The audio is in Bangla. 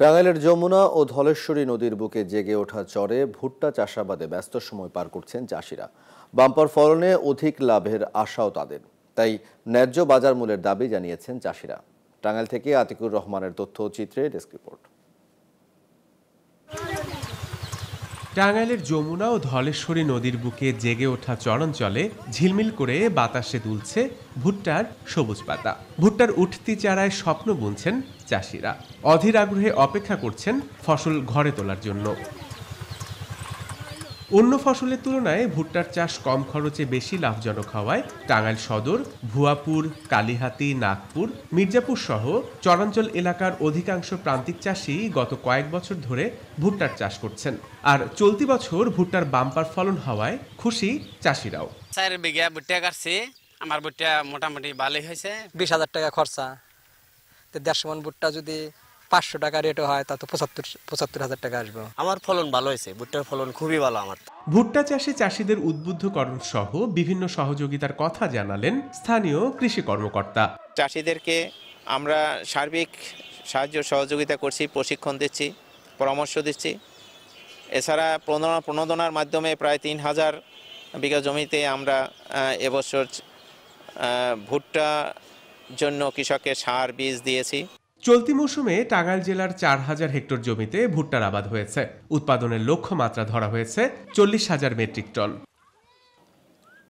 টাঙ্গাইলের যমুনা ও ধলেশ্বরী নদীর বুকে জেগে ওঠা চরে ভুট্টা চাষাবাদে ব্যস্ত সময় পার করছেন চাষিরা বাম্পার ফলনে অধিক লাভের আশাও তাদের তাই ন্যায্য বাজার মূলের দাবি জানিয়েছেন চাষিরা টাঙ্গাইল থেকে আতিকুর রহমানের তথ্য চিত্রে ডেস্ক রিপোর্ট টাঙ্গাইলের যমুনা ও ধলেশ্বরী নদীর বুকে জেগে ওঠা চরঞ্চলে ঝিলমিল করে বাতাসে দুলছে ভুট্টার সবুজ পাতা ভুট্টার উঠতি চারায় স্বপ্ন বুনছেন চাষিরা অধীর আগ্রহে অপেক্ষা করছেন ফসল ঘরে তোলার জন্য অন্য ফসলের তুলনায় ভুট্টার চাষ কম খরচে বেশি লাভজনক হওয়ায় টাঙ্গাইল সদর ভুয়াপুর কালিহাতি নাগপুর মির্জাপুর সহ চরাঞ্চল এলাকার অধিকাংশ প্রান্তিক চাষি গত কয়েক বছর ধরে ভুট্টার চাষ করছেন আর চলতি বছর ভুট্টার বাম্পার ফলন হওয়ায় খুশি চাষিরাও চার বিঘা ভুট্টা কাটছি আমার ভুট্টা মোটামুটি ভালোই হয়েছে বিশ হাজার টাকা খরচা দেড়শো মন ভুট্টা যদি পাঁচশো টাকা রেটও হয় তা তো পঁচাত্তর পঁচাত্তর হাজার টাকা আসবে আমার ফলন ভালো হয়েছে ভুট্টার ফলন খুবই ভালো আমার ভুট্টা চাষে চাষিদের উদ্বুদ্ধকরণ সহ বিভিন্ন সহযোগিতার কথা জানালেন স্থানীয় কৃষি কর্মকর্তা চাষিদেরকে আমরা সার্বিক সাহায্য সহযোগিতা করছি প্রশিক্ষণ দিচ্ছি পরামর্শ দিচ্ছি এছাড়া প্রণোদনা প্রণোদনার মাধ্যমে প্রায় তিন হাজার বিঘা জমিতে আমরা এবছর ভুট্টা জন্য কৃষকের সার বীজ দিয়েছি চলতি মৌসুমে টাঙ্গাইল জেলার চার হাজার হেক্টর জমিতে ভুট্টার আবাদ হয়েছে উৎপাদনের লক্ষ্যমাত্রা ধরা হয়েছে চল্লিশ হাজার মেট্রিক টন